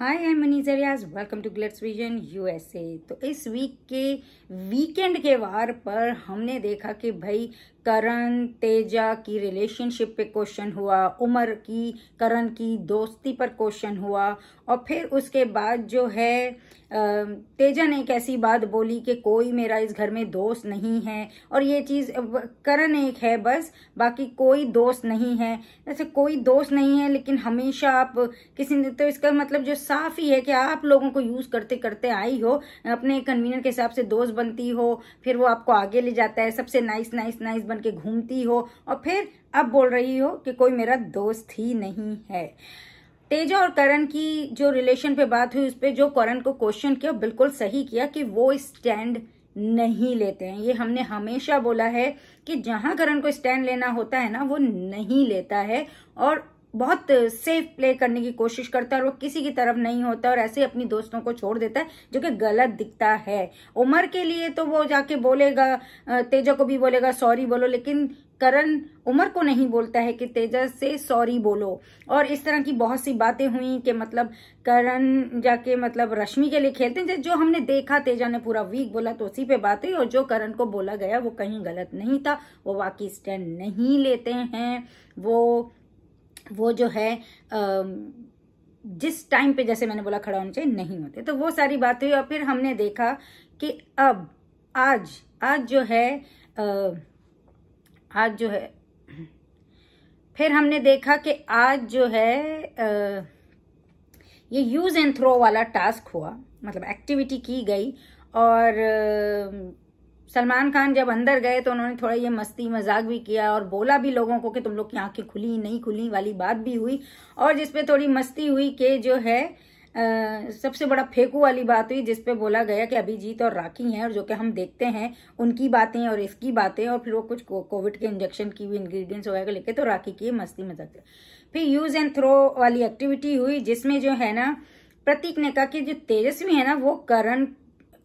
Hi I am Manija Riaz welcome to Glitz Vision USA तो इस week के वीकेंड के वार पर हमने देखा कि भाई करण तेजा की रिलेशनशिप पे क्वेश्चन हुआ उमर की करण की दोस्ती पर क्वेश्चन हुआ और फिर उसके बाद जो है तेजा ने एक ऐसी बात बोली कि कोई मेरा इस घर में दोस्त नहीं है और ये चीज़ करण एक है बस बाकी कोई दोस्त नहीं है जैसे कोई दोस्त नहीं है लेकिन हमेशा आप किसी ने तो इसका मतलब जो साफ ही है कि आप लोगों को यूज़ करते करते आई हो अपने कन्वीनियंट के हिसाब से दोस्त बनती हो फिर वो आपको आगे ले जाता है सबसे नाइस नाइस नाइस बन के घूमती हो और फिर अब बोल रही हो कि कोई मेरा दोस्त ही नहीं है तेजा और करण की जो रिलेशन पे बात हुई उस पर जो करण को क्वेश्चन किया बिल्कुल सही किया कि वो स्टैंड नहीं लेते हैं ये हमने हमेशा बोला है कि जहां करण को स्टैंड लेना होता है ना वो नहीं लेता है और बहुत सेफ प्ले करने की कोशिश करता है और वो किसी की तरफ नहीं होता और ऐसे अपनी दोस्तों को छोड़ देता है जो कि गलत दिखता है उमर के लिए तो वो जाके बोलेगा तेजा को भी बोलेगा सॉरी बोलो लेकिन करण उमर को नहीं बोलता है कि तेजा से सॉरी बोलो और इस तरह की बहुत सी बातें हुई कि मतलब करण जाके मतलब रश्मि के लिए खेलते हैं जो हमने देखा तेजा ने पूरा वीक बोला तो उसी पे बात हुई और जो करण को बोला गया वो कहीं गलत नहीं था वो वाकई स्टैंड नहीं लेते हैं वो वो जो है जिस टाइम पे जैसे मैंने बोला खड़ा होना चाहिए नहीं होते तो वो सारी बात हुई और फिर हमने देखा कि अब आज आज जो है आज जो है फिर हमने देखा कि आज जो है ये यूज़ एंड थ्रो वाला टास्क हुआ मतलब एक्टिविटी की गई और सलमान खान जब अंदर गए तो उन्होंने थोड़ा ये मस्ती मजाक भी किया और बोला भी लोगों को कि तुम लोग की आंखें खुली नहीं खुली वाली बात भी हुई और जिसपे थोड़ी मस्ती हुई कि जो है आ, सबसे बड़ा फेंकू वाली बात हुई जिसपे बोला गया कि अभिजीत और राखी हैं और जो कि हम देखते हैं उनकी बातें और इसकी बातें और फिर वो कुछ कोविड के इंजेक्शन की भी इंग्रेडिएंट्स वगैरह लेके तो राखी की मस्ती मजाक फिर यूज एंड थ्रो वाली एक्टिविटी हुई जिसमें जो है ना प्रतीक ने कहा कि जो तेजस्वी है ना वो करण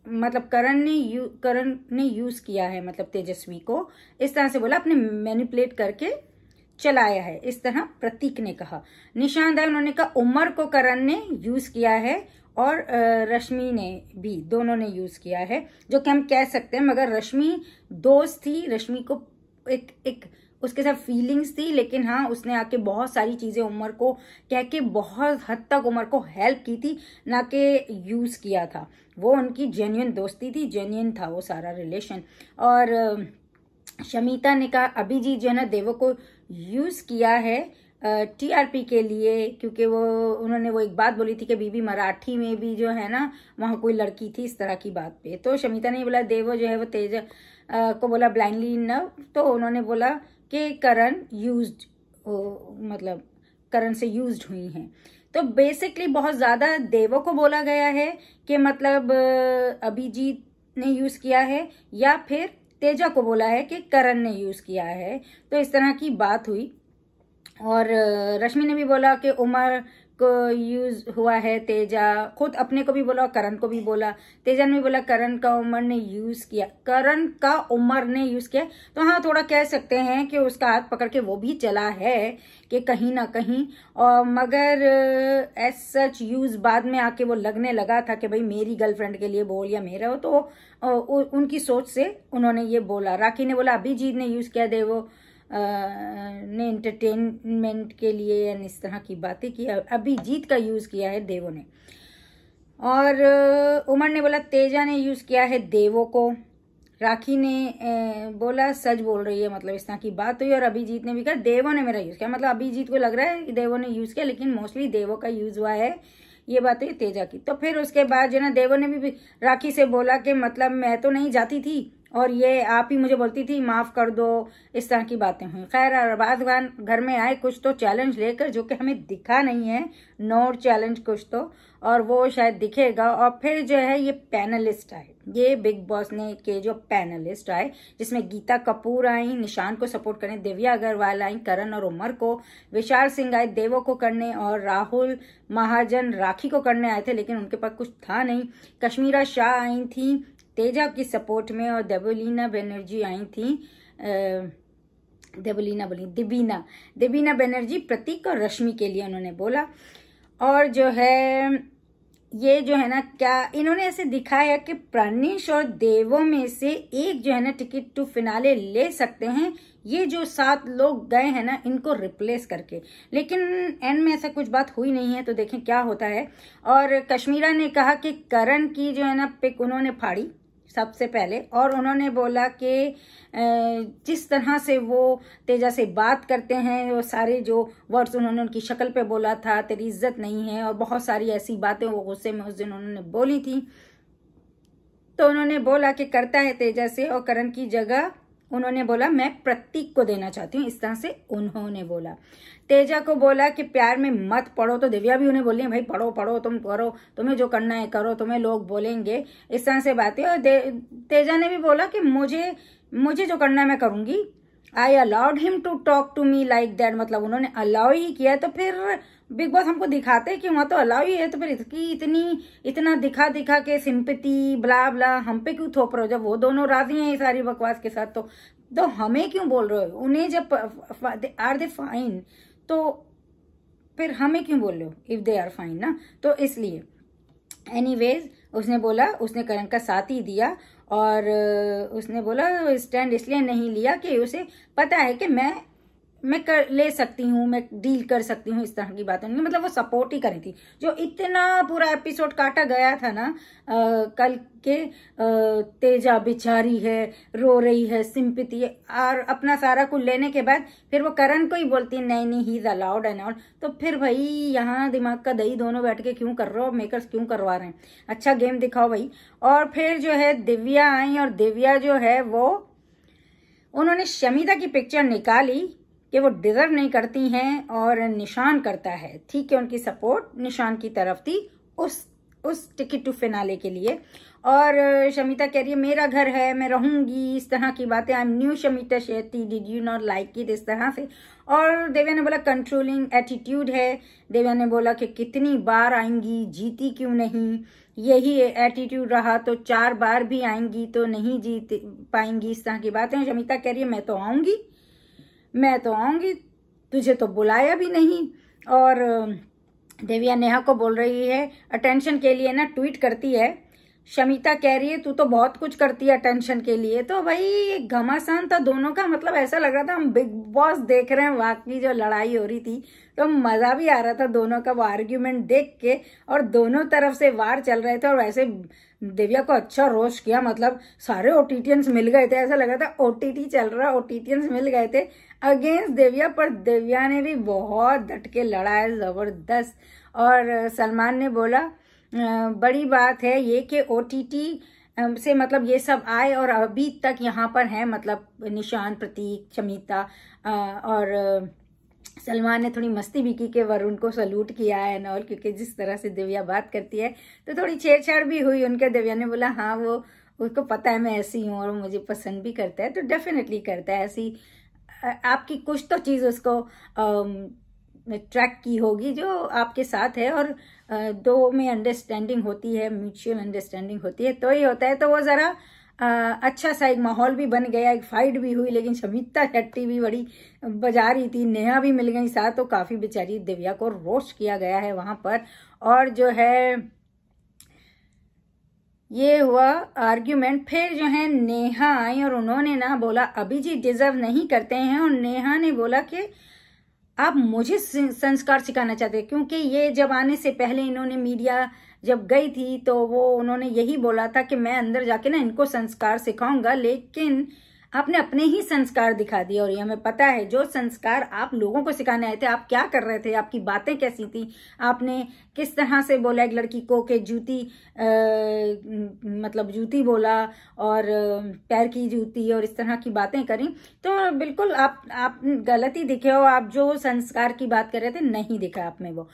मतलब करण ने यू करण ने यूज किया है मतलब तेजस्वी को इस तरह से बोला अपने मैनिपुलेट करके चलाया है इस तरह प्रतीक ने कहा निशानदार उन्होंने कहा उमर को करण ने यूज किया है और रश्मि ने भी दोनों ने यूज किया है जो कि हम कह सकते हैं मगर रश्मि दोस्त थी रश्मि को एक एक उसके साथ फीलिंग्स थी लेकिन हाँ उसने आके बहुत सारी चीज़ें उमर को कह के बहुत हद तक उमर को हेल्प की थी ना कि यूज़ किया था वो उनकी जेन्यून दोस्ती थी जेन्यून था वो सारा रिलेशन और शमीता ने कहा अभी जी जो है ना देवो को यूज़ किया है टीआरपी के लिए क्योंकि वो उन्होंने वो एक बात बोली थी कि बीबी मराठी में भी जो है ना वहाँ कोई लड़की थी इस तरह की बात पे तो शमिता ने बोला देवो जो है वो तेज को बोला ब्लाइंडली न तो उन्होंने बोला कि करण यूज मतलब करण से यूज हुई हैं तो बेसिकली बहुत ज़्यादा देवों को बोला गया है कि मतलब अभिजीत ने यूज़ किया है या फिर तेजा को बोला है कि करण ने यूज़ किया है तो इस तरह की बात हुई और रश्मि ने भी बोला कि उमर को यूज़ हुआ है तेजा खुद अपने को भी बोला करण को भी बोला तेजा ने भी बोला करण का उमर ने यूज़ किया करण का उमर ने यूज़ किया तो हाँ थोड़ा कह सकते हैं कि उसका हाथ पकड़ के वो भी चला है कि कहीं ना कहीं और मगर एज सच यूज़ बाद में आके वो लगने लगा था कि भाई मेरी गर्लफ्रेंड के लिए बोल या मेरा हो तो uh, उ, उनकी सोच से उन्होंने ये बोला राखी ने बोला अभिजीत ने यूज़ किया दे वो आ, uh, ने एंटरटेनमेंट के लिए यानी इस तरह की बातें की अभिजीत का यूज़ किया है देवो ने और uh, उमर ने बोला तेजा ने यूज़ किया है देवो को राखी ने बोला सच बोल रही है मतलब इस तरह की बात हुई और अभिजीत ने भी कहा देवो ने मेरा यूज़ किया मतलब अभिजीत को लग रहा है कि ने यूज़ किया लेकिन मोस्टली देवो का यूज़ हुआ है ये बात हुई तेजा की तो फिर उसके बाद जो ना देवो ने भी राखी से बोला कि मतलब मैं तो नहीं जाती थी और ये आप ही मुझे बोलती थी माफ़ कर दो इस तरह की बातें हुई खैर अरबाज खान घर में आए कुछ तो चैलेंज लेकर जो कि हमें दिखा नहीं है नोर चैलेंज कुछ तो और वो शायद दिखेगा और फिर जो है ये पैनलिस्ट आए ये बिग बॉस ने के जो पैनलिस्ट आए जिसमें गीता कपूर आई निशान को सपोर्ट करने दिव्या अग्रवाल आई करण और उमर को विशाल सिंह आए देवो को करने और राहुल महाजन राखी को करने आए थे लेकिन उनके पास कुछ था नहीं कश्मीरा शाह आई थी तेजा की सपोर्ट में और देवोलीना बनर्जी आई थी देवलीना बोली दिबीना दिबीना बनर्जी प्रतीक और रश्मि के लिए उन्होंने बोला और जो है ये जो है ना क्या इन्होंने ऐसे दिखाया कि प्राणेश और देवों में से एक जो है ना टिकट टू फिनाले ले सकते हैं ये जो सात लोग गए हैं ना इनको रिप्लेस करके लेकिन एंड में ऐसा कुछ बात हुई नहीं है तो देखें क्या होता है और कश्मीरा ने कहा कि करण की जो है ना पिक उन्होंने फाड़ी सबसे पहले और उन्होंने बोला कि जिस तरह से वो तेजा से बात करते हैं वो सारे जो वर्ड्स उन्होंने उनकी शक्ल पे बोला था तेरी इज्जत नहीं है और बहुत सारी ऐसी बातें वो गुस्से में उस दिन उन्होंने बोली थी तो उन्होंने बोला कि करता है तेजा से और करण की जगह उन्होंने बोला मैं प्रतीक को देना चाहती हूँ इस तरह से उन्होंने बोला तेजा को बोला कि प्यार में मत पढ़ो तो दिव्या भी उन्हें बोली भाई पढ़ो पढ़ो तुम करो तुम्हें जो करना है करो तुम्हें लोग बोलेंगे इस तरह से बातें और तेजा ने भी बोला कि मुझे मुझे जो करना है मैं करूंगी I allowed him to talk to me like that मतलब उन्होंने अलाउ ही किया तो फिर बिग बॉस हमको दिखाते कि वहां तो अलाउ ही है तो फिर इसकी इतनी इतना दिखा दिखा के सिंपति ब्ला ब्ला हम पे क्यों थोप रहे हो जब वो दोनों राजी हैं सारी बकवास के साथ तो तो हमें क्यों बोल रहे हो उन्हें जब आर दे फाइन तो फिर हमें क्यों बोल रहे हो इफ दे आर फाइन ना तो इसलिए एनी उसने बोला उसने करण का साथ ही दिया और उसने बोला स्टैंड इसलिए नहीं लिया कि उसे पता है कि मैं मैं कर ले सकती हूँ मैं डील कर सकती हूँ इस तरह की बातें नहीं मतलब वो सपोर्ट ही करी थी जो इतना पूरा एपिसोड काटा गया था ना आ, कल के आ, तेजा बिचारी है रो रही है सिंपति और अपना सारा कुछ लेने के बाद फिर वो करण को ही बोलती है नहीं नहीं he is allowed and all तो फिर भाई यहाँ दिमाग का दही दोनों बैठ के क्यों कर रहे हो मेकर्स क्यों करवा रहे हैं अच्छा गेम दिखाओ भाई और फिर जो है दिव्या आई और दिव्या जो है वो उन्होंने शमिता की पिक्चर निकाली कि वो डिज़र्व नहीं करती हैं और निशान करता है ठीक है उनकी सपोर्ट निशान की तरफ थी उस उस टिकट टू फिनाले के लिए और शमिता कह रही है मेरा घर है मैं रहूंगी इस तरह की बातें आई एम न्यू Shamita Shetty did you not like it इस तरह से और देव्या ने बोला कंट्रोलिंग एटीट्यूड है देव्या ने बोला कि कितनी बार आएंगी जीती क्यों नहीं यही एटीट्यूड रहा तो चार बार भी आएंगी तो नहीं जीत पाएंगी इस तरह की बातें शमिता कह रही है मैं तो आऊंगी मैं तो आऊंगी तुझे तो बुलाया भी नहीं और देविया नेहा को बोल रही है अटेंशन के लिए ना ट्वीट करती है शमिता कह रही है तू तो बहुत कुछ करती है अटेंशन के लिए तो भाई घमासान था दोनों का मतलब ऐसा लग रहा था हम बिग बॉस देख रहे हैं वाकई जो लड़ाई हो रही थी तो मजा भी आ रहा था दोनों का वो आर्ग्यूमेंट देख के और दोनों तरफ से वार चल रहे थे और वैसे दिव्या को अच्छा रोस्ट किया मतलब सारे ओटीटियंस मिल गए थे ऐसा लगा था ओटीटी चल रहा ओटीटियंस मिल गए थे अगेंस्ट दिव्या पर दिव्या ने भी बहुत डटके लड़ा है ज़बरदस्त और सलमान ने बोला बड़ी बात है ये कि ओ से मतलब ये सब आए और अभी तक यहाँ पर हैं मतलब निशान प्रतीक चमिता और सलमान ने थोड़ी मस्ती भी की कि वरुण को सल्यूट किया है एंड ऑल क्योंकि जिस तरह से दिव्या बात करती है तो थोड़ी छेड़छाड़ भी हुई उनके दिव्या ने बोला हाँ वो उसको पता है मैं ऐसी हूँ और मुझे पसंद भी करता है तो डेफिनेटली करता है ऐसी आपकी कुछ तो चीज़ उसको ट्रैक की होगी जो आपके साथ है और दो में अंडरस्टैंडिंग होती है म्यूचुअल अंडरस्टैंडिंग होती है तो ही होता है तो वो ज़रा आ, अच्छा सा एक माहौल भी बन गया एक फाइट भी हुई लेकिन शमिता शेट्टी भी बड़ी बजा रही थी नेहा भी मिल गई साथ तो काफ़ी बेचारी दिव्या को रोस्ट किया गया है वहां पर और जो है ये हुआ आर्ग्यूमेंट फिर जो है नेहा आई और उन्होंने ना बोला अभी जी डिजर्व नहीं करते हैं और नेहा ने बोला कि आप मुझे संस्कार सिखाना चाहते क्योंकि ये जब आने से पहले इन्होंने मीडिया जब गई थी तो वो उन्होंने यही बोला था कि मैं अंदर जाके ना इनको संस्कार सिखाऊंगा लेकिन आपने अपने ही संस्कार दिखा दिए और ये हमें पता है जो संस्कार आप लोगों को सिखाने आए थे आप क्या कर रहे थे आपकी बातें कैसी थी आपने किस तरह से बोला एक लड़की को कि जूती आ, मतलब जूती बोला और पैर की जूती और इस तरह की बातें करी तो बिल्कुल आप आप गलती दिखे हो आप जो संस्कार की बात कर रहे थे नहीं दिखा आप में वो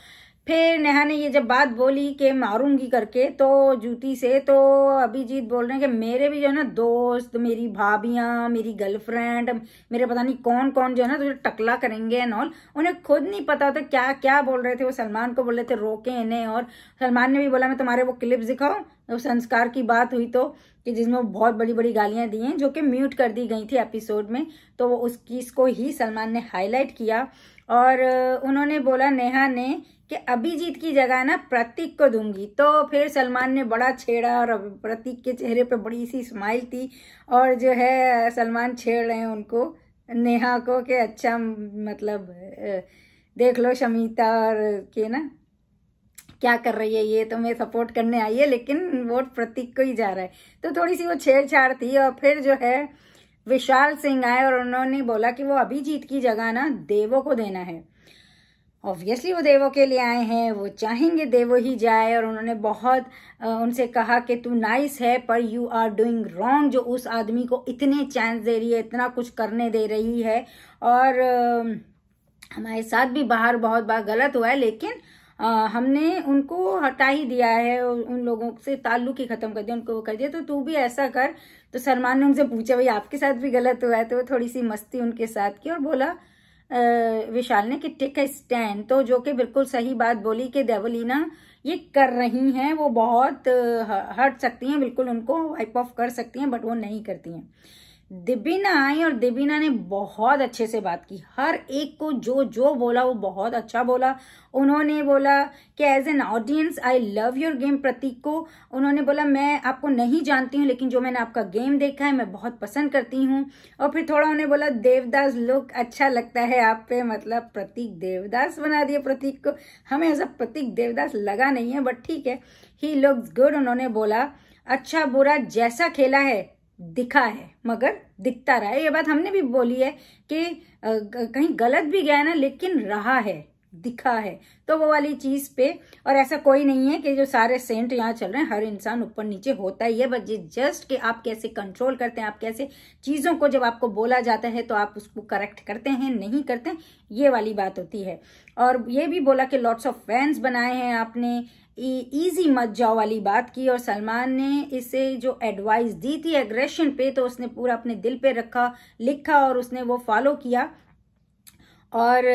फिर नेहा ने ये जब बात बोली कि मारूंगी करके तो जूती से तो अभिजीत बोल रहे हैं कि मेरे भी जो है ना दोस्त मेरी भाभियां मेरी गर्लफ्रेंड मेरे पता नहीं कौन कौन जो है ना तुझे तो टकला करेंगे एंड ऑल उन्हें खुद नहीं पता था क्या क्या बोल रहे थे वो सलमान को बोल रहे थे रोके इन्हें और सलमान ने भी बोला मैं तुम्हारे वो क्लिप्स दिखाओ तो संस्कार की बात हुई तो कि जिसमें बहुत बड़ी बड़ी गालियां दी हैं जो कि म्यूट कर दी गई थी एपिसोड में तो वो उस चीज़ को ही सलमान ने हाईलाइट किया और उन्होंने बोला नेहा ने कि अभिजीत की जगह ना प्रतीक को दूंगी तो फिर सलमान ने बड़ा छेड़ा और प्रतीक के चेहरे पर बड़ी सी स्माइल थी और जो है सलमान छेड़ रहे हैं उनको नेहा को कि अच्छा मतलब देख लो शमीता और के ना क्या कर रही है ये तो मैं सपोर्ट करने आई है लेकिन वोट प्रतीक को ही जा रहा है तो थोड़ी सी वो छेड़छाड़ थी और फिर जो है विशाल सिंह आए और उन्होंने बोला कि वो अभिजीत की जगह ना देवो को देना है ऑब्वियसली वो देवो के लिए आए हैं वो चाहेंगे देवो ही जाए और उन्होंने बहुत उनसे कहा कि तू नाइस है पर यू आर डूइंग रॉन्ग जो उस आदमी को इतने चांस दे रही है इतना कुछ करने दे रही है और हमारे साथ भी बाहर बहुत बार गलत हुआ है लेकिन आ, हमने उनको हटा ही दिया है उन लोगों से ताल्लुक ही खत्म कर दिया उनको वो कर दिया तो तू भी ऐसा कर तो सलमान ने उनसे पूछा भाई आपके साथ भी गलत हुआ है तो वो थोड़ी सी मस्ती उनके साथ की और बोला विशाल ने कि टेक अ स्टैंड तो जो कि बिल्कुल सही बात बोली कि देवलीना ये कर रही हैं वो बहुत हट सकती हैं बिल्कुल उनको वाइप ऑफ कर सकती हैं बट वो नहीं करती हैं दिबिना आई और दिबिना ने बहुत अच्छे से बात की हर एक को जो जो बोला वो बहुत अच्छा बोला उन्होंने बोला कि as an audience I love your game Prateek को उन्होंने बोला मैं आपको नहीं जानती हूँ लेकिन जो मैंने आपका गेम देखा है मैं बहुत पसंद करती हूँ और फिर थोड़ा उन्हें बोला देवदास लुक अच्छा लगता है आप पे मतलब प्रतीक देवदास बना दिया प्रतीक को हमें ऐसा प्रतीक देवदास लगा नहीं है बट ठीक है ही लुक्स गुड उन्होंने बोला अच्छा बुरा जैसा खेला है दिखा है मगर दिखता रहा है ये बात हमने भी बोली है कि कहीं गलत भी गया ना लेकिन रहा है दिखा है तो वो वाली चीज पे और ऐसा कोई नहीं है कि जो सारे सेंट यहाँ चल रहे हैं हर इंसान ऊपर नीचे होता ही है बस ये जस्ट कि आप कैसे कंट्रोल करते हैं आप कैसे चीजों को जब आपको बोला जाता है तो आप उसको करेक्ट करते हैं नहीं करते हैं, ये वाली बात होती है और ये भी बोला कि लॉट्स ऑफ फैंस बनाए हैं आपने इजी मत जाओ वाली बात की और सलमान ने इसे जो एडवाइस दी थी एग्रेशन पे तो उसने पूरा अपने दिल पे रखा लिखा और उसने वो फॉलो किया और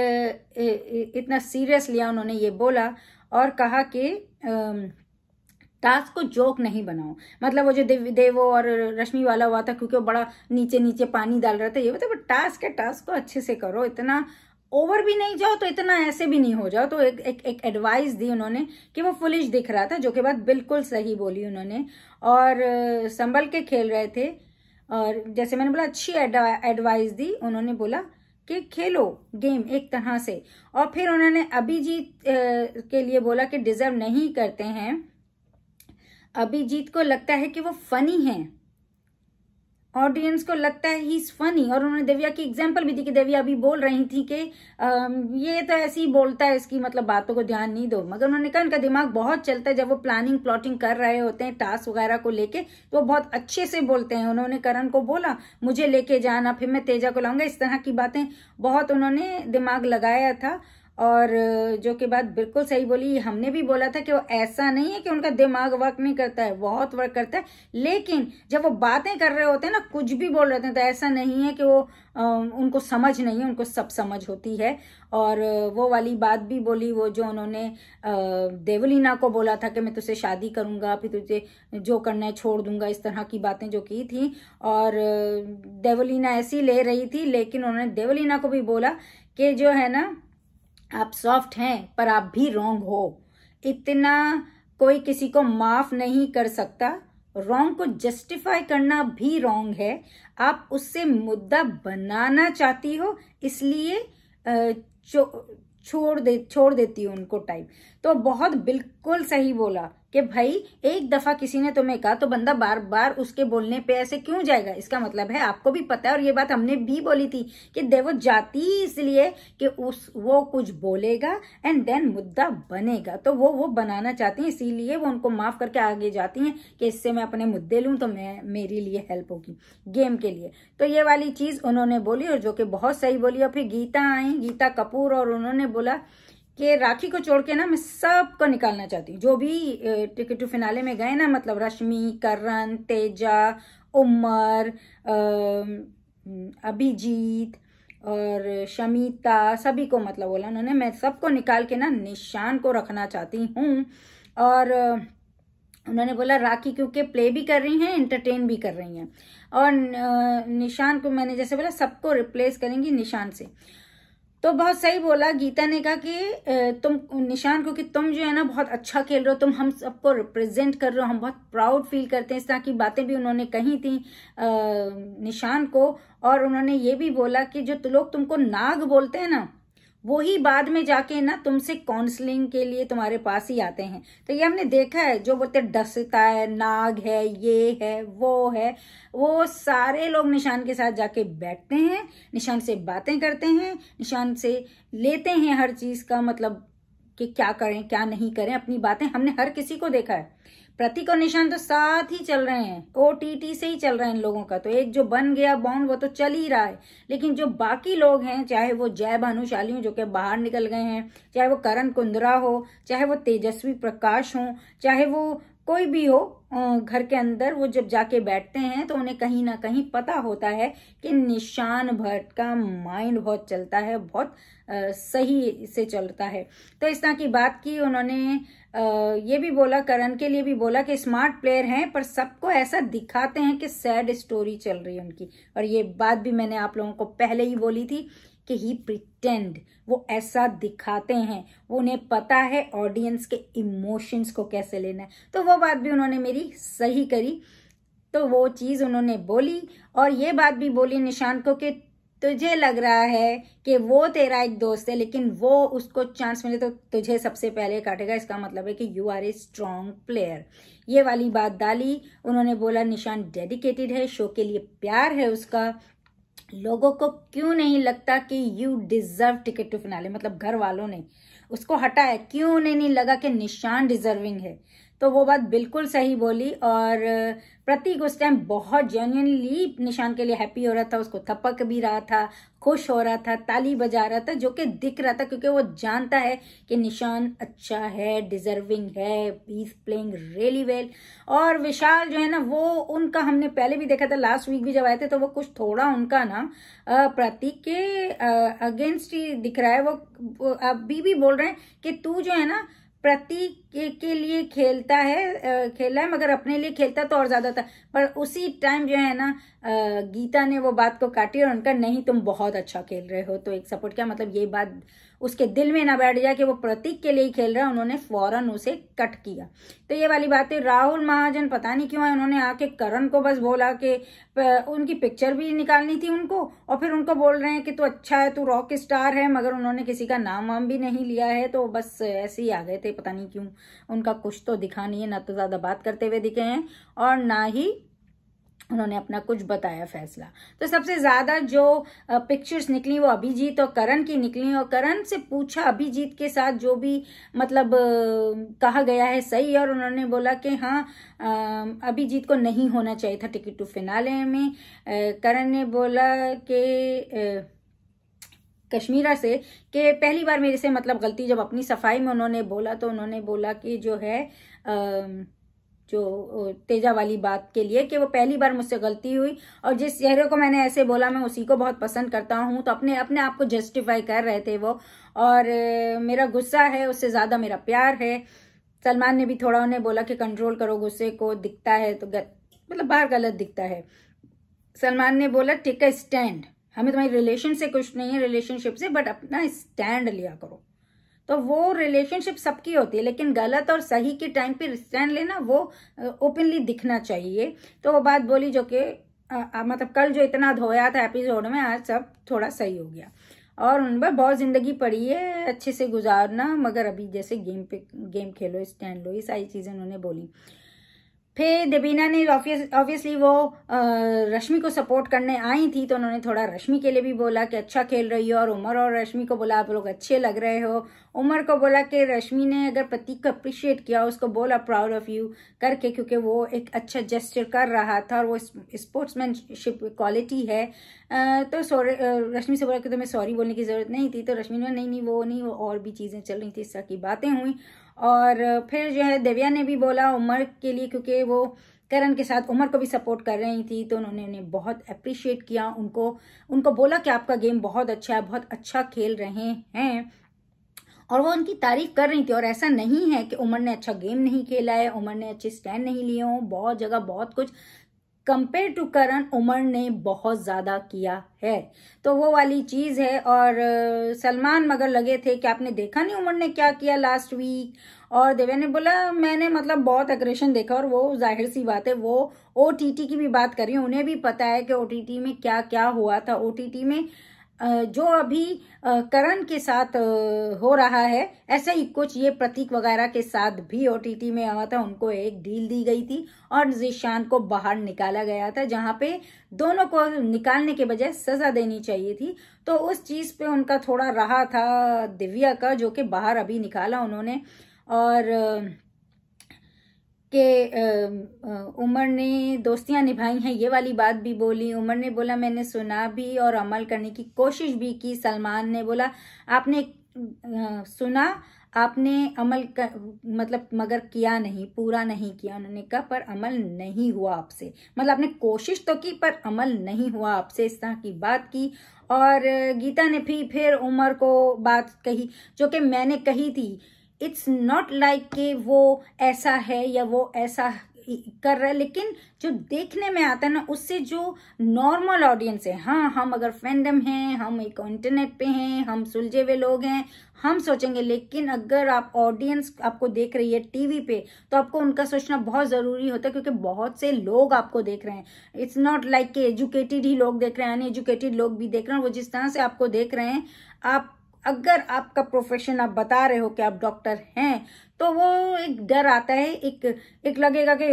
इतना सीरियस लिया उन्होंने ये बोला और कहा कि टास्क को जोक नहीं बनाओ मतलब वो जो देव देवो और रश्मि वाला हुआ था क्योंकि वो बड़ा नीचे नीचे पानी डाल रहा था ये बताओ टास्क है टास्क को अच्छे से करो इतना ओवर भी नहीं जाओ तो इतना ऐसे भी नहीं हो जाओ तो एक एक, एक एडवाइस दी उन्होंने कि वो फुलिश दिख रहा था जो कि बात बिल्कुल सही बोली उन्होंने और संभल के खेल रहे थे और जैसे मैंने बोला अच्छी एडवाइस दी उन्होंने बोला कि खेलो गेम एक तरह से और फिर उन्होंने अभिजीत के लिए बोला कि डिजर्व नहीं करते हैं अभिजीत को लगता है कि वो फनी हैं ऑडियंस को लगता है ही फनी और उन्होंने देविया की एग्जाम्पल भी दी कि देविया अभी बोल रही थी कि ये तो ऐसे ही बोलता है इसकी मतलब बातों को ध्यान नहीं दो मगर उन्होंने कहा इनका दिमाग बहुत चलता है जब वो प्लानिंग प्लॉटिंग कर रहे होते हैं टास्क वगैरह को लेके तो वो बहुत अच्छे से बोलते हैं उन्होंने करण को बोला मुझे लेके जाना फिर मैं तेजा को लाऊंगा इस तरह की बातें बहुत उन्होंने दिमाग लगाया था और जो कि बात बिल्कुल सही बोली हमने भी बोला था कि वो ऐसा नहीं है कि उनका दिमाग वर्क नहीं करता है बहुत वर्क करता है लेकिन जब वो बातें कर रहे होते हैं ना कुछ भी बोल रहे होते हैं तो ऐसा नहीं है कि वो आ, उनको समझ नहीं है उनको सब समझ होती है और वो वाली बात भी बोली वो जो उन्होंने देवलीना को बोला था कि मैं तुझसे शादी करूंगा फिर तुझे जो करना है छोड़ दूंगा इस तरह की बातें जो की थी और देवलीना ऐसी ले रही थी लेकिन उन्होंने देवलीना को भी बोला कि जो है ना आप सॉफ्ट हैं पर आप भी रॉन्ग हो इतना कोई किसी को माफ नहीं कर सकता रॉन्ग को जस्टिफाई करना भी रॉन्ग है आप उससे मुद्दा बनाना चाहती हो इसलिए छोड़ दे छोड़ देती हूँ उनको टाइप तो बहुत बिल्कुल सही बोला कि भाई एक दफा किसी ने तुम्हें कहा तो बंदा बार बार उसके बोलने पे ऐसे क्यों जाएगा इसका मतलब है आपको भी पता है और ये बात हमने भी बोली थी कि देवो जाती इसलिए कि उस वो कुछ बोलेगा एंड देन मुद्दा बनेगा तो वो वो बनाना चाहती हैं इसीलिए वो उनको माफ करके आगे जाती हैं कि इससे मैं अपने मुद्दे लूँ तो मैं मेरे लिए हेल्प होगी गेम के लिए तो ये वाली चीज़ उन्होंने बोली और जो कि बहुत सही बोली और फिर गीता आई गीता कपूर और उन्होंने बोला कि राखी को छोड़ के ना मैं सबको निकालना चाहती हूँ जो भी टिकट टू फिनाले में गए ना मतलब रश्मि करण तेजा उमर अभिजीत और शमीता सभी को मतलब बोला उन्होंने मैं सबको निकाल के ना निशान को रखना चाहती हूँ और उन्होंने बोला राखी क्योंकि प्ले भी कर रही हैं एंटरटेन भी कर रही हैं और निशान को मैंने जैसे बोला सबको रिप्लेस करेंगी निशान से तो बहुत सही बोला गीता ने कहा कि तुम निशान को कि तुम जो है ना बहुत अच्छा खेल रहे हो तुम हम सबको रिप्रेजेंट कर रहे हो हम बहुत प्राउड फील करते हैं इस तरह की बातें भी उन्होंने कही थी निशान को और उन्होंने ये भी बोला कि जो लोग तुमको नाग बोलते हैं ना वही बाद में जाके ना तुमसे काउंसलिंग के लिए तुम्हारे पास ही आते हैं तो ये हमने देखा है जो बोलते डसता है नाग है ये है वो है वो सारे लोग निशान के साथ जाके बैठते हैं निशान से बातें करते हैं निशान से लेते हैं हर चीज का मतलब कि क्या करें क्या नहीं करें अपनी बातें हमने हर किसी को देखा है प्रतीक और निशान तो साथ ही चल रहे हैं ओ टी टी से ही चल रहे हैं इन लोगों का तो एक जो बन गया बॉन्ड वो तो चल ही रहा है लेकिन जो बाकी लोग हैं चाहे वो जय भानुशाली हो जो कि बाहर निकल गए हैं चाहे वो करण कुंद्रा हो चाहे वो तेजस्वी प्रकाश हो चाहे वो कोई भी हो घर के अंदर वो जब जाके बैठते हैं तो उन्हें कहीं ना कहीं पता होता है कि निशान भट्ट का माइंड बहुत चलता है बहुत सही से चलता है तो इस तरह की बात की उन्होंने ये भी बोला करण के लिए भी बोला कि स्मार्ट प्लेयर हैं पर सबको ऐसा दिखाते हैं कि सैड स्टोरी चल रही है उनकी और ये बात भी मैंने आप लोगों को पहले ही बोली थी कि ही प्रिटेंड वो ऐसा दिखाते हैं वो उन्हें पता है ऑडियंस के इमोशंस को कैसे लेना है तो वो बात भी उन्होंने मेरी सही करी तो वो चीज़ उन्होंने बोली और ये बात भी बोली निशांत को कि तुझे लग रहा है कि वो तेरा एक दोस्त है लेकिन वो उसको चांस मिले तो तुझे सबसे पहले काटेगा इसका मतलब है कि you are a strong player ये वाली बात डाली उन्होंने बोला निशान डेडिकेटेड है शो के लिए प्यार है उसका लोगों को क्यों नहीं लगता कि you deserve ticket to finale मतलब घर वालों ने उसको हटाया क्यों उन्हें नहीं लगा कि निशान डिजर्विंग है तो वो बात बिल्कुल सही बोली और प्रतीक उस टाइम बहुत जेन्यनली निशान के लिए हैप्पी हो रहा था उसको थपक भी रहा था खुश हो रहा था ताली बजा रहा था जो कि दिख रहा था क्योंकि वो जानता है कि निशान अच्छा है डिजर्विंग है इज प्लेइंग रियली वेल और विशाल जो है ना वो उनका हमने पहले भी देखा था लास्ट वीक भी जब आए थे तो वो कुछ थोड़ा उनका नाम प्रतीक के अगेंस्ट ही दिख रहा है वो अभी भी बोल रहे हैं कि तू जो है ना प्रतीक के, के लिए खेलता है खेला है मगर अपने लिए खेलता तो और ज्यादा था पर उसी टाइम जो है ना गीता ने वो बात को काटी और उनका नहीं तुम बहुत अच्छा खेल रहे हो तो एक सपोर्ट क्या मतलब ये बात उसके दिल में ना बैठ जाए कि वो प्रतीक के लिए ही खेल रहा है उन्होंने फौरन उसे कट किया तो ये वाली बात है राहुल महाजन पता नहीं क्यों है उन्होंने आके करण को बस बोला कि उनकी पिक्चर भी निकालनी थी उनको और फिर उनको बोल रहे हैं कि तू तो अच्छा है तू रॉक स्टार है मगर उन्होंने किसी का नाम वाम भी नहीं लिया है तो बस ऐसे ही आ गए थे पता नहीं क्यों उनका कुछ तो दिखा नहीं है ना तो ज़्यादा बात करते हुए दिखे हैं और ना ही उन्होंने अपना कुछ बताया फैसला तो सबसे ज़्यादा जो पिक्चर्स निकली वो अभिजीत और करण की निकली और करण से पूछा अभिजीत के साथ जो भी मतलब कहा गया है सही और उन्होंने बोला कि हाँ अभिजीत को नहीं होना चाहिए था टिकट टू फिनाले में करण ने बोला कि कश्मीरा से कि पहली बार मेरे से मतलब गलती जब अपनी सफाई में उन्होंने बोला तो उन्होंने बोला कि जो है आ, जो तेजा वाली बात के लिए कि वो पहली बार मुझसे गलती हुई और जिस चेहरे को मैंने ऐसे बोला मैं उसी को बहुत पसंद करता हूँ तो अपने अपने आप को जस्टिफाई कर रहे थे वो और मेरा गुस्सा है उससे ज़्यादा मेरा प्यार है सलमान ने भी थोड़ा उन्हें बोला कि कंट्रोल करो गुस्से को दिखता है तो मतलब बाहर गलत दिखता है सलमान ने बोला टेक अ स्टैंड हमें तुम्हारी रिलेशन से कुछ नहीं है रिलेशनशिप से बट अपना स्टैंड लिया करो तो वो रिलेशनशिप सबकी होती है लेकिन गलत और सही के टाइम पे स्टैंड लेना वो ओपनली दिखना चाहिए तो वो बात बोली जो कि मतलब कल जो इतना धोया था एपिसोड में आज सब थोड़ा सही हो गया और उन पर बहुत ज़िंदगी पड़ी है अच्छे से गुजारना मगर अभी जैसे गेम पे गेम खेलो स्टैंड लो ये सारी चीज़ें उन्होंने बोली फिर देबीना ने ऑब्वियसली वो रश्मि को सपोर्ट करने आई थी तो उन्होंने थोड़ा रश्मि के लिए भी बोला कि अच्छा खेल रही हो और उमर और रश्मि को बोला आप लोग अच्छे लग रहे हो उमर को बोला कि रश्मि ने अगर प्रतीक को अप्रिशिएट किया उसको बोला प्राउड ऑफ यू करके क्योंकि वो एक अच्छा जेस्टर कर रहा था और वो स्पोर्ट्समैनशिप क्वालिटी है तो सॉरी रश्मि से बोला कि तुम्हें तो सॉरी बोलने की ज़रूरत नहीं थी तो रश्मि ने नहीं नहीं वो नहीं वो और भी चीज़ें चल रही थी इस तरह की बातें हुई और फिर जो है दिव्या ने भी बोला उमर के लिए क्योंकि वो करण के साथ उमर को भी सपोर्ट कर रही थी तो उन्होंने उन्हें बहुत अप्रिशिएट किया उनको उनको बोला कि आपका गेम बहुत अच्छा है बहुत अच्छा खेल रहे हैं और वो उनकी तारीफ कर रही थी और ऐसा नहीं है कि उमर ने अच्छा गेम नहीं खेला है उमर ने अच्छे स्टैंड नहीं लिए हों बहुत जगह बहुत कुछ कंपेयर टू करण उमर ने बहुत ज़्यादा किया है तो वो वाली चीज़ है और सलमान मगर लगे थे कि आपने देखा नहीं उमर ने क्या किया लास्ट वीक और देवे ने बोला मैंने मतलब बहुत एग्रेशन देखा और वो जाहिर सी बात है वो ओटीटी की भी बात कर रही हूँ उन्हें भी पता है कि ओ में क्या क्या हुआ था ओटीटी में जो अभी करण के साथ हो रहा है ऐसा ही कुछ ये प्रतीक वगैरह के साथ भी ओ में आया था उनको एक डील दी गई थी और जिशान को बाहर निकाला गया था जहाँ पे दोनों को निकालने के बजाय सजा देनी चाहिए थी तो उस चीज़ पे उनका थोड़ा रहा था दिव्या का जो कि बाहर अभी निकाला उन्होंने और कि उमर ने दोस्तियां निभाई हैं ये वाली बात भी बोली उमर ने बोला मैंने सुना भी और अमल करने की कोशिश भी की सलमान ने बोला आपने सुना आपने अमल कर मतलब मगर किया नहीं पूरा नहीं किया उन्होंने कहा पर अमल नहीं हुआ आपसे मतलब आपने कोशिश तो की पर अमल नहीं हुआ आपसे इस तरह की बात की और गीता ने भी फिर उमर को बात कही जो कि मैंने कही थी इट्स नॉट लाइक के वो ऐसा है या वो ऐसा कर रहा है लेकिन जो देखने में आता है ना उससे जो नॉर्मल ऑडियंस है हाँ हम अगर फैंडम हैं हम एक इंटरनेट पे हैं हम सुलझे हुए लोग हैं हम सोचेंगे लेकिन अगर आप ऑडियंस आपको देख रही है टीवी पे तो आपको उनका सोचना बहुत ज़रूरी होता है क्योंकि बहुत से लोग आपको देख रहे हैं इट्स नॉट लाइक के एजुकेटेड ही लोग देख रहे हैं अनएजुकेटेड लोग भी देख रहे हैं वो जिस तरह से आपको देख रहे हैं आप अगर आपका प्रोफेशन आप बता रहे हो कि आप डॉक्टर हैं तो वो एक डर आता है एक एक लगेगा कि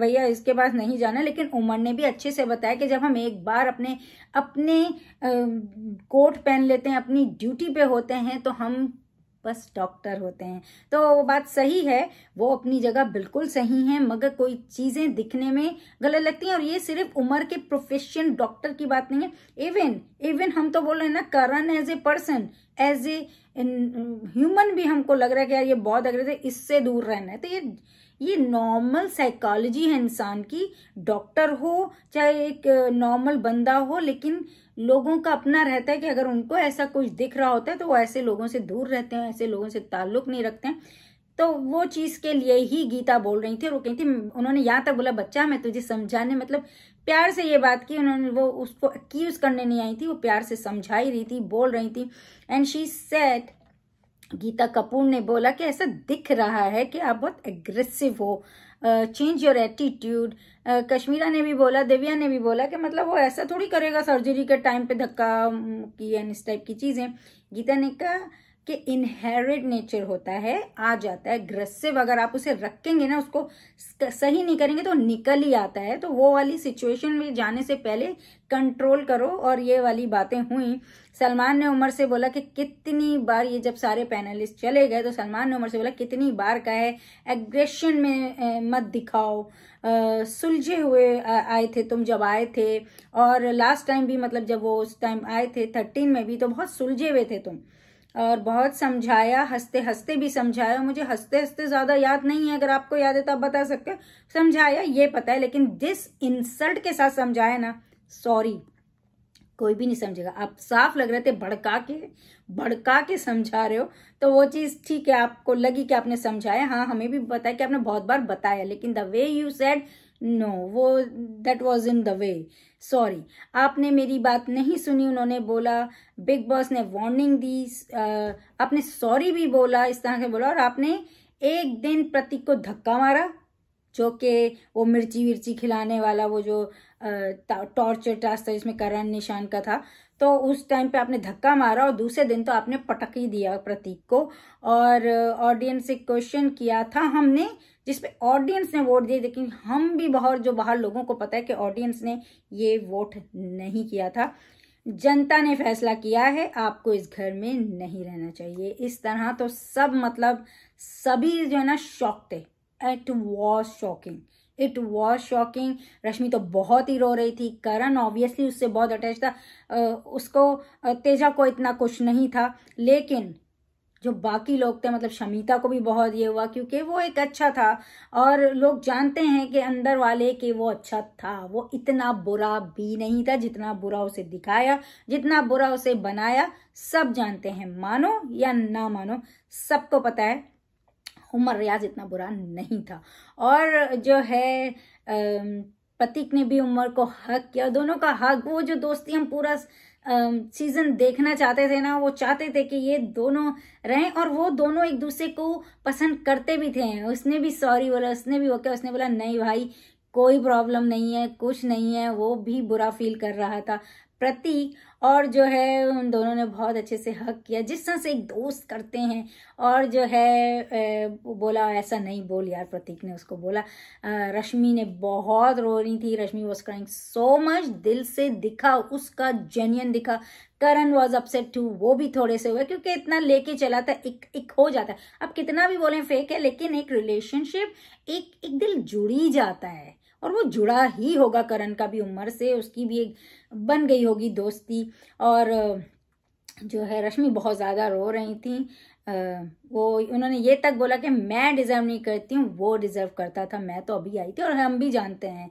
भैया इसके पास नहीं जाना लेकिन उमर ने भी अच्छे से बताया कि जब हम एक बार अपने अपने कोट पहन लेते हैं अपनी ड्यूटी पे होते हैं तो हम बस डॉक्टर होते हैं तो वो बात सही है वो अपनी जगह बिल्कुल सही है मगर कोई चीज़ें दिखने में गलत लगती हैं और ये सिर्फ उम्र के प्रोफेशन डॉक्टर की बात नहीं है इवन इवन हम तो बोल रहे हैं ना Karan as a person as a human भी हमको लग रहा है कि यार ये बहुत अग्रे थे इससे दूर रहना है तो ये ये नॉर्मल साइकोलॉजी है इंसान की डॉक्टर हो चाहे एक नॉर्मल बंदा हो लेकिन लोगों का अपना रहता है कि अगर उनको ऐसा कुछ दिख रहा होता है तो वो ऐसे लोगों से दूर रहते हैं ऐसे लोगों से ताल्लुक नहीं रखते हैं तो वो चीज के लिए ही गीता बोल रही थी और वो कहती उन्होंने यहाँ तक बोला बच्चा मैं तुझे समझाने मतलब प्यार से ये बात की उन्होंने वो उसको अक्यूज करने नहीं आई थी वो प्यार से समझा ही रही थी बोल रही थी and she said Geeta Kapoor ने बोला कि ऐसा दिख रहा है कि आप बहुत एग्रेसिव हो चेंज योर एटीट्यूड कश्मीरा ने भी बोला दिव्या ने भी बोला कि मतलब वो ऐसा थोड़ी करेगा सर्जरी के टाइम पे धक्का की एंड इस टाइप की चीज़ें गीता ने कहा के इनहेरिड नेचर होता है आ जाता है ग्रेसिव अगर आप उसे रखेंगे ना उसको सही नहीं करेंगे तो निकल ही आता है तो वो वाली सिचुएशन में जाने से पहले कंट्रोल करो और ये वाली बातें हुई सलमान ने उमर से बोला कि कितनी बार ये जब सारे पैनलिस्ट चले गए तो सलमान ने उमर से बोला कितनी बार का है एग्रेशन में मत दिखाओ सुलझे हुए आए थे तुम जब आए थे और लास्ट टाइम भी मतलब जब वो उस टाइम आए थे थर्टीन में भी तो बहुत सुलझे हुए थे तुम और बहुत समझाया हंसते हंसते भी समझाया मुझे हंसते हंसते ज़्यादा याद नहीं है अगर आपको याद है तो आप बता सकते हो समझाया ये पता है लेकिन दिस इंसल्ट के साथ समझाया ना सॉरी कोई भी नहीं समझेगा आप साफ लग रहे थे भड़का के भड़का के समझा रहे हो तो वो चीज़ ठीक है आपको लगी कि आपने समझाया हाँ हमें भी बताया कि आपने बहुत बार बताया लेकिन the way you said no no, वो that was in the way sorry आपने मेरी बात नहीं सुनी उन्होंने बोला बिग बॉस ने वार्निंग दी uh, आपने सॉरी भी बोला इस तरह से बोला और आपने एक दिन प्रतीक को धक्का मारा जो कि वो मिर्ची विर्ची खिलाने वाला वो जो टॉर्चर uh, टास्क था जिसमें करण निशान का था तो उस टाइम पे आपने धक्का मारा और दूसरे दिन तो आपने पटक ही दिया प्रतीक को और ऑडियंस uh, से क्वेश्चन किया था हमने जिसपे ऑडियंस ने वोट दिए लेकिन हम भी बाहर जो बाहर लोगों को पता है कि ऑडियंस ने ये वोट नहीं किया था जनता ने फैसला किया है आपको इस घर में नहीं रहना चाहिए इस तरह तो सब मतलब सभी जो है ना शॉक थे it was shocking it was shocking Rashmi तो बहुत ही रो रही थी करण ऑब्वियसली उससे बहुत अटैच था उसको तेजा को इतना कुछ नहीं था लेकिन जो बाकी लोग थे मतलब शमीता को भी बहुत ये हुआ क्योंकि वो एक अच्छा था और लोग जानते हैं कि अंदर वाले के वो अच्छा था वो इतना बुरा भी नहीं था जितना बुरा उसे दिखाया जितना बुरा उसे बनाया सब जानते हैं मानो या ना मानो सबको पता है उमर रियाज इतना बुरा नहीं था और जो है प्रतीक ने भी उमर को हक किया दोनों का हक वो जो दोस्ती हम पूरा सीजन देखना चाहते थे ना वो चाहते थे कि ये दोनों रहें और वो दोनों एक दूसरे को पसंद करते भी थे उसने भी सॉरी बोला उसने भी ओके उसने बोला नहीं भाई कोई प्रॉब्लम नहीं है कुछ नहीं है वो भी बुरा फील कर रहा था प्रतीक और जो है उन दोनों ने बहुत अच्छे से हक किया जिस तरह से एक दोस्त करते हैं और जो है बोला ऐसा नहीं बोल यार प्रतीक ने उसको बोला रश्मि ने बहुत रो रही थी Rashmi was crying so much दिल से दिखा उसका जेन्यन दिखा करण वॉज अपसेट टू वो भी थोड़े से हुए क्योंकि इतना लेके चला था एक एक हो जाता है अब कितना भी बोले फेक है लेकिन एक रिलेशनशिप एक एक दिल जुड़ी जाता है और वो जुड़ा ही होगा करण का भी उम्र से उसकी भी एक बन गई होगी दोस्ती और जो है रश्मि बहुत ज़्यादा रो रही थी वो उन्होंने ये तक बोला कि मैं डिज़र्व नहीं करती हूँ वो डिज़र्व करता था मैं तो अभी आई थी और हम भी जानते हैं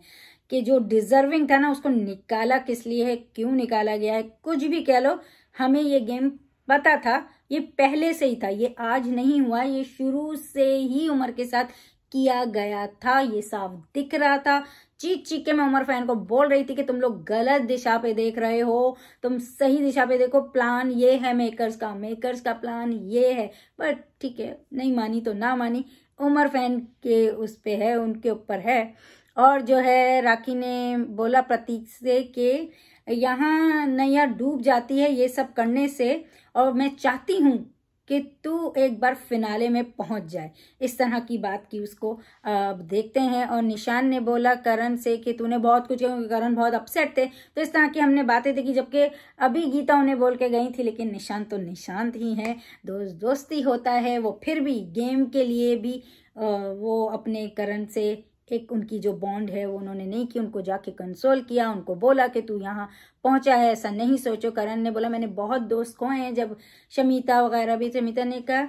कि जो डिज़र्विंग था ना उसको निकाला किस लिए है क्यों निकाला गया है कुछ भी कह लो हमें ये गेम पता था ये पहले से ही था ये आज नहीं हुआ ये शुरू से ही उम्र के साथ किया गया था ये साफ दिख रहा था चीख चीख के मैं उमर फैन को बोल रही थी कि तुम लोग गलत दिशा पे देख रहे हो तुम सही दिशा पे देखो प्लान ये है मेकर्स का मेकर्स का प्लान ये है बट ठीक है नहीं मानी तो ना मानी उमर फैन के उस पर है उनके ऊपर है और जो है राखी ने बोला प्रतीक से कि यहाँ नैया डूब जाती है ये सब करने से और मैं चाहती हूँ कि तू एक बार फिनाले में पहुंच जाए इस तरह की बात की उसको अब देखते हैं और निशान ने बोला करण से कि तूने बहुत कुछ क्योंकि करण बहुत अपसेट थे तो इस तरह की हमने बातें देखी जबकि अभी गीता उन्हें बोल के गई थी लेकिन निशान तो निशांत ही है दोस्त दोस्ती होता है वो फिर भी गेम के लिए भी वो अपने करण से एक उनकी जो बॉन्ड है वो उन्होंने नहीं की उनको जाके कंसोल किया उनको बोला कि तू यहाँ पहुंचा है ऐसा नहीं सोचो करण ने बोला मैंने बहुत दोस्त खोए हैं जब शमिता वगैरह भी शमिता ने कहा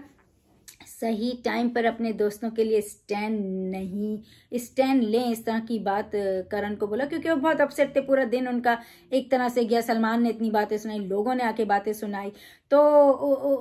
सही टाइम पर अपने दोस्तों के लिए स्टैंड नहीं स्टैंड लें इस तरह की बात करण को बोला क्योंकि वो बहुत अपसेट थे पूरा दिन उनका एक तरह से गया सलमान ने इतनी बातें सुनाई लोगों ने आके बातें सुनाई तो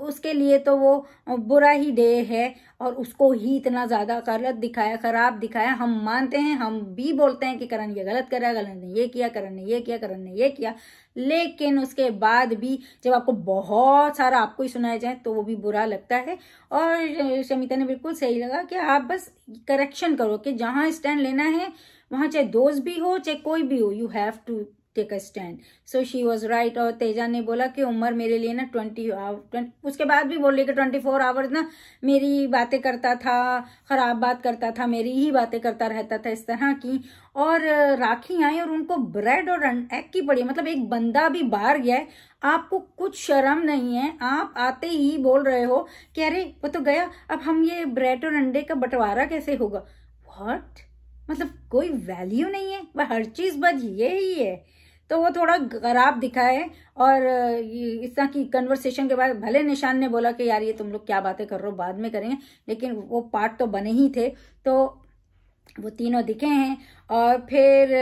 उसके लिए तो वो बुरा ही डे है और उसको ही इतना ज़्यादा गलत दिखाया ख़राब दिखाया हम मानते हैं हम भी बोलते हैं कि करण ये गलत करा करण ने ये किया करण ने ये किया करण ने ये किया लेकिन उसके बाद भी जब आपको बहुत सारा आपको ही सुनाया जाए तो वो भी बुरा लगता है और शमिता ने बिल्कुल सही लगा कि आप बस करेक्शन करो कि जहाँ स्टैंड लेना है वहाँ चाहे दोस्त भी हो चाहे कोई भी हो you have to take a stand so she was right और तेजा ने बोला कि उम्र मेरे लिए ना ट्वेंटी uh, उसके बाद भी बोल रही कि ट्वेंटी फोर आवर्स ना मेरी बातें करता था ख़राब बात करता था मेरी ही बातें करता रहता था इस तरह की और uh, राखी आई और उनको ब्रेड और एग की पड़ी मतलब एक बंदा भी बाहर गया है आपको कुछ शर्म नहीं है आप आते ही बोल रहे हो कि अरे वो तो गया अब हम ये ब्रेड और अंडे का बंटवारा कैसे होगा वॉट मतलब कोई वैल्यू नहीं है वह हर चीज़ बस ये ही है तो वो थोड़ा खराब दिखा है और इस तरह की कन्वर्सेशन के बाद भले निशान ने बोला कि यार ये तुम लोग क्या बातें कर रहे हो बाद में करेंगे लेकिन वो पार्ट तो बने ही थे तो वो तीनों दिखे हैं और फिर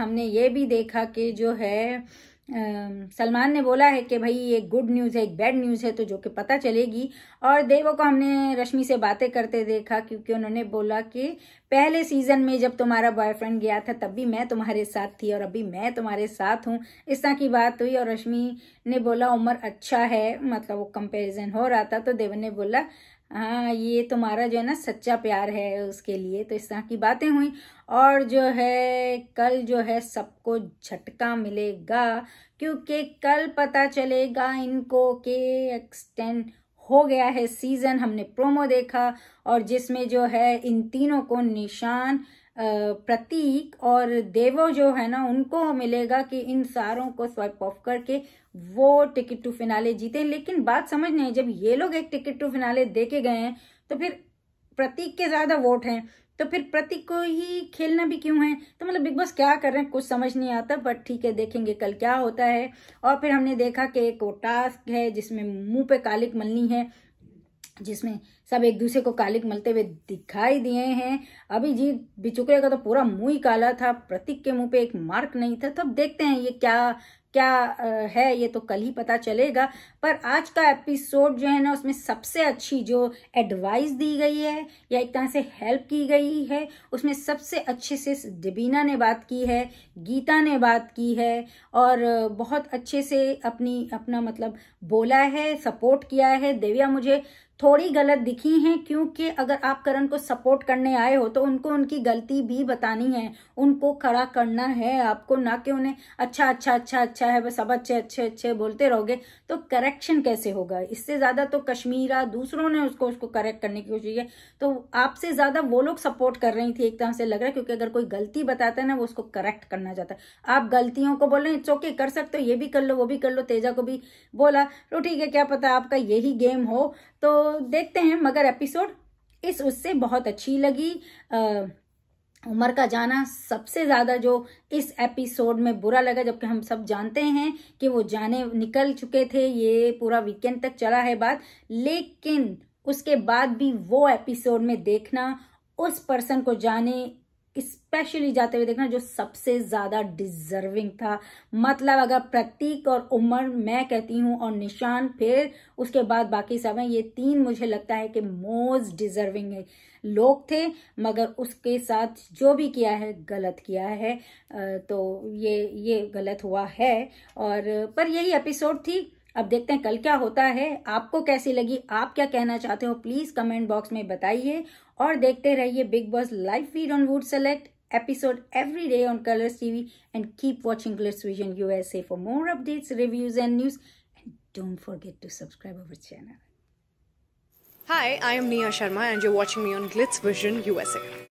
हमने ये भी देखा कि जो है सलमान ने बोला है कि भाई एक गुड न्यूज़ है एक बैड न्यूज़ है तो जो कि पता चलेगी और देवो को हमने रश्मि से बातें करते देखा क्योंकि उन्होंने बोला कि पहले सीज़न में जब तुम्हारा बॉयफ्रेंड गया था तब भी मैं तुम्हारे साथ थी और अभी मैं तुम्हारे साथ हूँ इस तरह की बात हुई और रश्मि ने बोला उम्र अच्छा है मतलब वो कंपेरिजन हो रहा था तो देवन ने बोला हाँ ये तुम्हारा जो है ना सच्चा प्यार है उसके लिए तो इस तरह की बातें हुई और जो है कल जो है सबको झटका मिलेगा क्योंकि कल पता चलेगा इनको के एक्सटेंड हो गया है सीज़न हमने प्रोमो देखा और जिसमें जो है इन तीनों को निशान प्रतीक और देवो जो है ना उनको मिलेगा कि इन सारों को स्वाइप ऑफ करके वो टिकट टू फिनाले जीते लेकिन बात समझ नहीं जब ये लोग एक टिकट टू फिनाले दे के गए हैं तो फिर प्रतीक के ज्यादा वोट हैं तो फिर प्रतीक को ही खेलना भी क्यों है तो मतलब बिग बॉस क्या कर रहे हैं कुछ समझ नहीं आता बट ठीक है देखेंगे कल क्या होता है और फिर हमने देखा कि एक वो टास्क है जिसमें मुंह पे कालिक मलनी है जिसमें सब एक दूसरे को कालिक मलते हुए दिखाई दिए हैं अभिजीत बिचुकरे का तो पूरा मुंह ही काला था प्रतीक के मुंह पे एक मार्क नहीं था तब देखते हैं ये क्या क्या है ये तो कल ही पता चलेगा पर आज का एपिसोड जो है ना उसमें सबसे अच्छी जो एडवाइस दी गई है या एक तरह से हेल्प की गई है उसमें सबसे अच्छे से डिबीना ने बात की है गीता ने बात की है और बहुत अच्छे से अपनी अपना मतलब बोला है सपोर्ट किया है देविया मुझे थोड़ी गलत दिखी हैं क्योंकि अगर आप करण को सपोर्ट करने आए हो तो उनको उनकी गलती भी बतानी है उनको खड़ा करना है आपको ना कि उन्हें अच्छा अच्छा अच्छा अच्छा है बस अब अच्छे अच्छे अच्छे बोलते रहोगे तो करेक्शन कैसे होगा इससे ज़्यादा तो कश्मीरा दूसरों ने उसको उसको करेक्ट करने की कोशिश की तो आपसे ज़्यादा वो लोग सपोर्ट कर रही थी एक तरह से लग रहा है क्योंकि अगर कोई गलती बताता है ना वो उसको करेक्ट करना चाहता है आप गलतियों को बोल रहे इट्स ओके कर सकते हो ये भी कर लो वो भी कर लो तेजा को भी बोला तो ठीक है क्या पता आपका यही गेम हो तो देखते हैं मगर एपिसोड इस उससे बहुत अच्छी लगी आ, उमर का जाना सबसे ज़्यादा जो इस एपिसोड में बुरा लगा जबकि हम सब जानते हैं कि वो जाने निकल चुके थे ये पूरा वीकेंड तक चला है बात लेकिन उसके बाद भी वो एपिसोड में देखना उस पर्सन को जाने स्पेशली जाते हुए देखना जो सबसे ज्यादा डिजर्विंग था मतलब अगर प्रतीक और उमर मैं कहती हूं और निशान फिर उसके बाद बाकी सब है ये तीन मुझे लगता है कि मोस्ट डिजर्विंग है लोग थे मगर उसके साथ जो भी किया है गलत किया है तो ये ये गलत हुआ है और पर यही एपिसोड थी अब देखते हैं कल क्या होता है आपको कैसी लगी आप क्या कहना चाहते हो प्लीज़ कमेंट बॉक्स में बताइए और देखते रहिए Bigg Boss live feed on Voot select episode every day on Colors TV and keep watching Colors Vision USA for more updates, reviews and news. And don't forget to subscribe our channel. Hi, I am Nia Sharma and you're watching me on Glitz Vision USA.